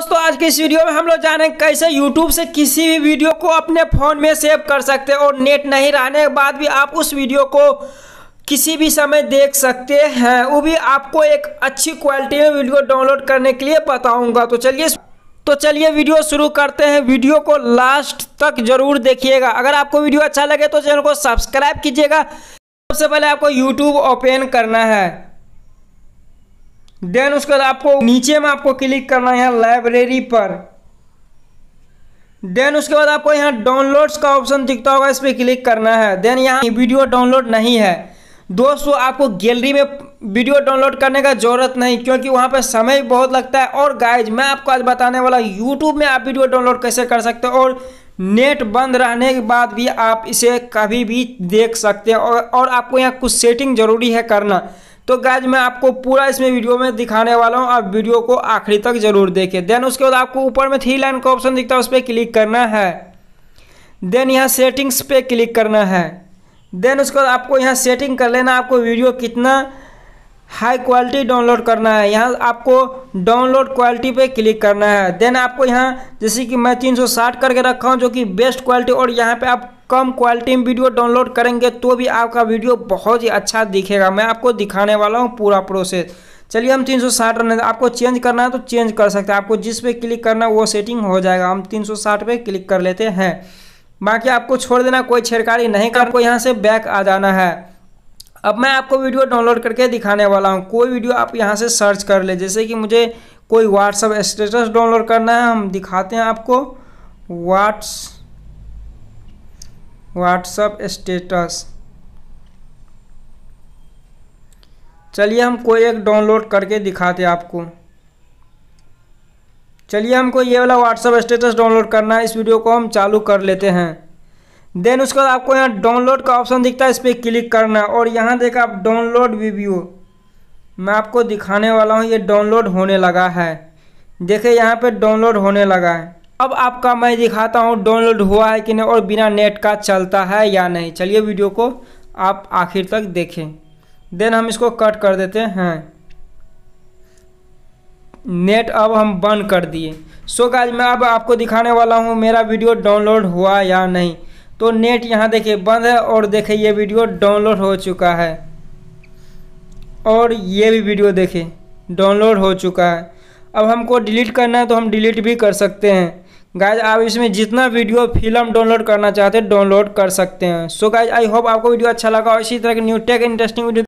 दोस्तों आज की इस वीडियो में हम लोग जानेंगे कैसे YouTube से किसी भी वीडियो को अपने फ़ोन में सेव कर सकते हैं और नेट नहीं रहने के बाद भी आप उस वीडियो को किसी भी समय देख सकते हैं वो भी आपको एक अच्छी क्वालिटी में वीडियो डाउनलोड करने के लिए बताऊंगा तो चलिए तो चलिए वीडियो शुरू करते हैं वीडियो को लास्ट तक जरूर देखिएगा अगर आपको वीडियो अच्छा लगे तो चैनल को सब्सक्राइब कीजिएगा सबसे पहले आपको यूट्यूब ओपन करना है देन उसके बाद आपको नीचे में आपको क्लिक करना है यहाँ लाइब्रेरी पर देन उसके बाद आपको यहाँ डाउनलोड्स का ऑप्शन दिखता होगा इस पर क्लिक करना है देन यहाँ वीडियो डाउनलोड नहीं है दोस्तों आपको गैलरी में वीडियो डाउनलोड करने का ज़रूरत नहीं क्योंकि वहाँ पर समय बहुत लगता है और गाइज मैं आपको आज बताने वाला यूट्यूब में आप वीडियो डाउनलोड कैसे कर सकते हो और नेट बंद रहने के बाद भी आप इसे कभी भी देख सकते हैं और, और आपको यहाँ कुछ सेटिंग ज़रूरी है करना तो गैज मैं आपको पूरा इसमें वीडियो में दिखाने वाला हूँ आप वीडियो को आखिरी तक जरूर देखें देन उसके बाद आपको ऊपर में थ्री लाइन का ऑप्शन दिखता है उस पर क्लिक करना है देन यहाँ सेटिंग्स पे क्लिक करना है देन उसके बाद आपको यहाँ सेटिंग कर लेना आपको वीडियो कितना हाई क्वालिटी डाउनलोड करना है यहाँ आपको डाउनलोड क्वालिटी पे क्लिक करना है देन आपको यहाँ जैसे कि मैं 360 करके रखा हूँ जो कि बेस्ट क्वालिटी और यहाँ पे आप कम क्वालिटी में वीडियो डाउनलोड करेंगे तो भी आपका वीडियो बहुत ही अच्छा दिखेगा मैं आपको दिखाने वाला हूँ पूरा प्रोसेस चलिए हम 360 रन आपको चेंज करना है तो चेंज कर सकते हैं आपको जिस पे क्लिक करना है वो सेटिंग हो जाएगा हम 360 पे क्लिक कर लेते हैं बाकी आपको छोड़ देना कोई छेड़कारी नहीं कर आपको यहाँ से बैक आ जाना है अब मैं आपको वीडियो डाउनलोड करके दिखाने वाला हूँ कोई वीडियो आप यहाँ से सर्च कर ले जैसे कि मुझे कोई व्हाट्सअप स्टेटस डाउनलोड करना है हम दिखाते हैं आपको व्हाट्स व्हाट्सअप स्टेटस चलिए हम कोई एक डाउनलोड करके दिखाते आपको चलिए हमको ये वाला व्हाट्सअप स्टेटस डाउनलोड करना है इस वीडियो को हम चालू कर लेते हैं देन उसके बाद आपको यहाँ डाउनलोड का ऑप्शन दिखता है इस पर क्लिक करना है और यहाँ देखा आप डाउनलोड वीडियो मैं आपको दिखाने वाला हूँ ये डाउनलोड होने लगा है देखिए यहाँ पर डाउनलोड होने लगा है अब आपका मैं दिखाता हूँ डाउनलोड हुआ है कि नहीं और बिना नेट का चलता है या नहीं चलिए वीडियो को आप आखिर तक देखें देन हम इसको कट कर देते हैं नेट अब हम बंद कर दिए सो गाइज मैं अब आपको दिखाने वाला हूँ मेरा वीडियो डाउनलोड हुआ या नहीं तो नेट यहाँ देखिए बंद है और देखिए ये वीडियो डाउनलोड हो चुका है और ये भी वीडियो देखें डाउनलोड हो चुका है अब हमको डिलीट करना है तो हम डिलीट भी कर सकते हैं गाइज आप इसमें जितना वीडियो फिल्म डाउनलोड करना चाहते हैं डाउनलोड कर सकते हैं सो गाइज आई होप आपको वीडियो अच्छा लगा और इसी तरह की न्यू टेक इंटरेस्टिंग वीडियो